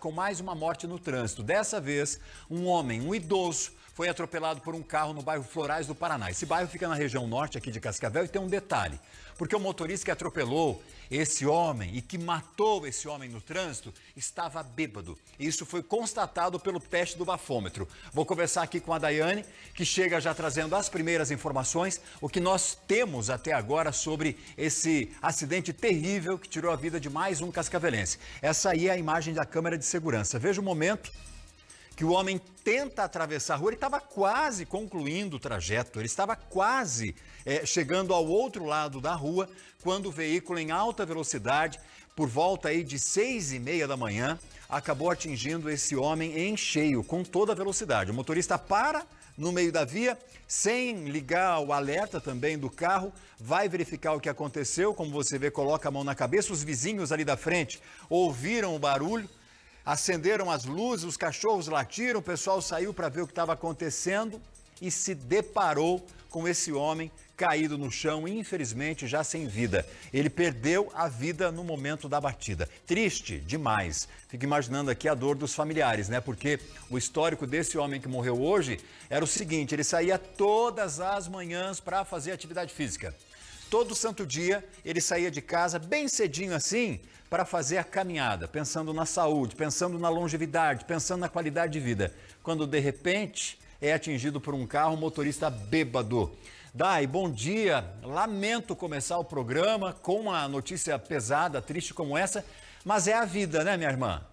com mais uma morte no trânsito. Dessa vez, um homem, um idoso, foi atropelado por um carro no bairro Florais do Paraná. Esse bairro fica na região norte aqui de Cascavel e tem um detalhe, porque o motorista que atropelou esse homem e que matou esse homem no trânsito estava bêbado. Isso foi constatado pelo teste do bafômetro. Vou conversar aqui com a Daiane, que chega já trazendo as primeiras informações, o que nós temos até agora sobre esse acidente terrível que tirou a vida de mais um cascavelense. Essa aí é a imagem da câmera câmera de segurança. Veja o momento que o homem tenta atravessar a rua. Ele estava quase concluindo o trajeto, ele estava quase é, chegando ao outro lado da rua quando o veículo em alta velocidade, por volta aí de seis e meia da manhã, acabou atingindo esse homem em cheio, com toda a velocidade. O motorista para no meio da via, sem ligar o alerta também do carro, vai verificar o que aconteceu. Como você vê, coloca a mão na cabeça. Os vizinhos ali da frente ouviram o barulho Acenderam as luzes, os cachorros latiram, o pessoal saiu para ver o que estava acontecendo e se deparou com esse homem caído no chão, infelizmente já sem vida. Ele perdeu a vida no momento da batida. Triste demais. Fico imaginando aqui a dor dos familiares, né? Porque o histórico desse homem que morreu hoje era o seguinte: ele saía todas as manhãs para fazer atividade física. Todo santo dia ele saía de casa bem cedinho assim para fazer a caminhada, pensando na saúde, pensando na longevidade, pensando na qualidade de vida. Quando de repente é atingido por um carro, um motorista bêbado. Dai, bom dia. Lamento começar o programa com uma notícia pesada, triste como essa, mas é a vida, né, minha irmã?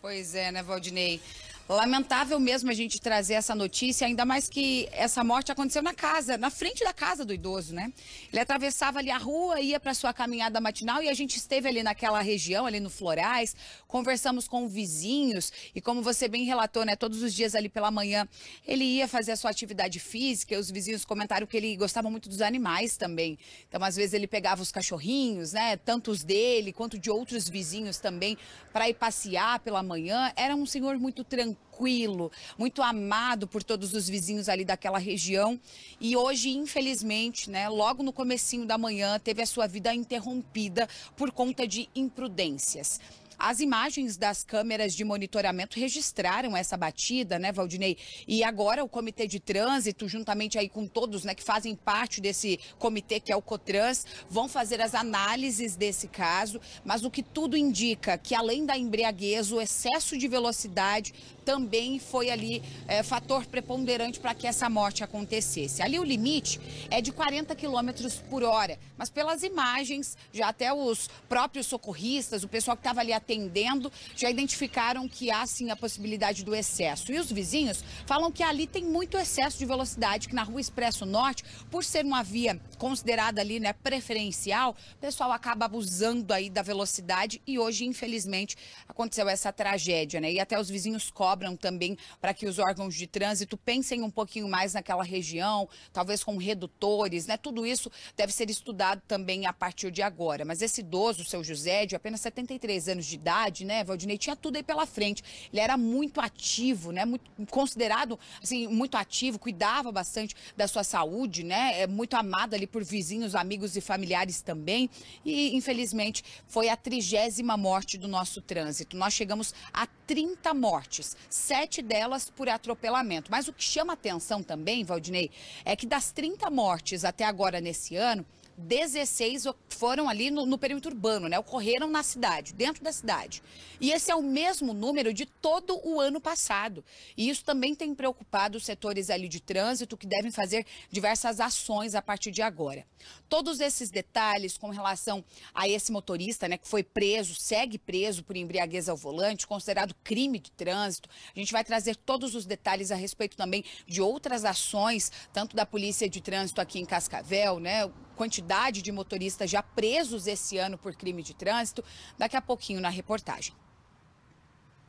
Pois é, né, Valdinei? Lamentável mesmo a gente trazer essa notícia, ainda mais que essa morte aconteceu na casa, na frente da casa do idoso, né? Ele atravessava ali a rua, ia para sua caminhada matinal e a gente esteve ali naquela região, ali no Florais, conversamos com vizinhos e como você bem relatou, né, todos os dias ali pela manhã, ele ia fazer a sua atividade física, e os vizinhos comentaram que ele gostava muito dos animais também. Então, às vezes ele pegava os cachorrinhos, né, tanto os dele quanto de outros vizinhos também, para ir passear pela manhã. Era um senhor muito tranquilo tranquilo, muito amado por todos os vizinhos ali daquela região. E hoje, infelizmente, né, logo no comecinho da manhã, teve a sua vida interrompida por conta de imprudências. As imagens das câmeras de monitoramento registraram essa batida, né, Valdinei? E agora o Comitê de Trânsito, juntamente aí com todos, né, que fazem parte desse comitê que é o Cotrans, vão fazer as análises desse caso, mas o que tudo indica que além da embriaguez, o excesso de velocidade também foi ali é, fator preponderante para que essa morte acontecesse. Ali o limite é de 40 km por hora, mas pelas imagens, já até os próprios socorristas, o pessoal que estava ali atendendo, atendendo já identificaram que há sim a possibilidade do excesso. E os vizinhos falam que ali tem muito excesso de velocidade, que na Rua Expresso Norte, por ser uma via considerada ali né, preferencial, o pessoal acaba abusando aí da velocidade e hoje, infelizmente, aconteceu essa tragédia, né? E até os vizinhos cobram também para que os órgãos de trânsito pensem um pouquinho mais naquela região, talvez com redutores, né? Tudo isso deve ser estudado também a partir de agora. Mas esse idoso, seu José, de apenas 73 anos de de idade, né, Valdinei, tinha tudo aí pela frente. Ele era muito ativo, né, muito, considerado, assim, muito ativo, cuidava bastante da sua saúde, né, é muito amado ali por vizinhos, amigos e familiares também. E, infelizmente, foi a trigésima morte do nosso trânsito. Nós chegamos a 30 mortes, sete delas por atropelamento. Mas o que chama atenção também, Valdinei, é que das 30 mortes até agora nesse ano, 16 foram ali no, no perímetro urbano, né? Ocorreram na cidade, dentro da cidade. E esse é o mesmo número de todo o ano passado. E isso também tem preocupado os setores ali de trânsito, que devem fazer diversas ações a partir de agora. Todos esses detalhes com relação a esse motorista, né, que foi preso, segue preso por embriaguez ao volante, considerado crime de trânsito. A gente vai trazer todos os detalhes a respeito também de outras ações, tanto da Polícia de Trânsito aqui em Cascavel, né, quantidade de motoristas já presos esse ano por crime de trânsito, daqui a pouquinho na reportagem.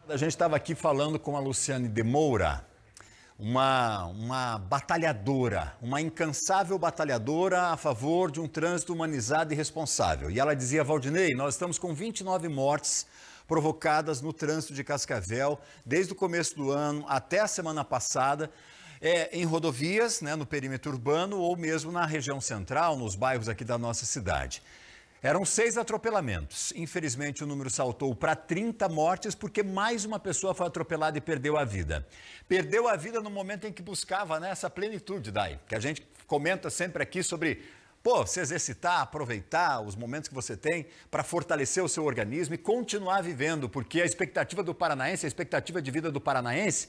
A gente estava aqui falando com a Luciane de Moura, uma, uma batalhadora, uma incansável batalhadora a favor de um trânsito humanizado e responsável. E ela dizia, Valdinei, nós estamos com 29 mortes provocadas no trânsito de Cascavel desde o começo do ano até a semana passada é, em rodovias, né, no perímetro urbano ou mesmo na região central, nos bairros aqui da nossa cidade. Eram seis atropelamentos. Infelizmente, o número saltou para 30 mortes, porque mais uma pessoa foi atropelada e perdeu a vida. Perdeu a vida no momento em que buscava né, essa plenitude, Dai, que a gente comenta sempre aqui sobre pô, se exercitar, aproveitar os momentos que você tem para fortalecer o seu organismo e continuar vivendo, porque a expectativa do paranaense, a expectativa de vida do paranaense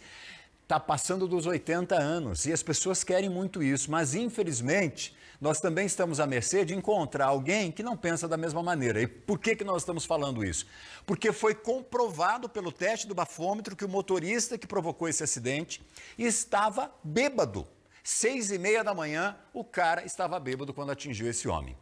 está passando dos 80 anos e as pessoas querem muito isso, mas infelizmente nós também estamos à mercê de encontrar alguém que não pensa da mesma maneira. E por que, que nós estamos falando isso? Porque foi comprovado pelo teste do bafômetro que o motorista que provocou esse acidente estava bêbado. Seis e meia da manhã, o cara estava bêbado quando atingiu esse homem.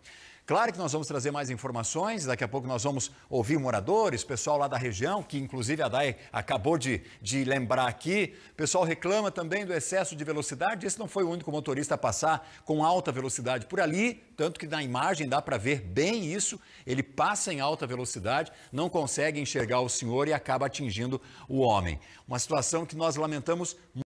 Claro que nós vamos trazer mais informações, daqui a pouco nós vamos ouvir moradores, pessoal lá da região, que inclusive a DAE acabou de, de lembrar aqui. O pessoal reclama também do excesso de velocidade, esse não foi o único motorista a passar com alta velocidade por ali, tanto que na imagem dá para ver bem isso, ele passa em alta velocidade, não consegue enxergar o senhor e acaba atingindo o homem. Uma situação que nós lamentamos muito.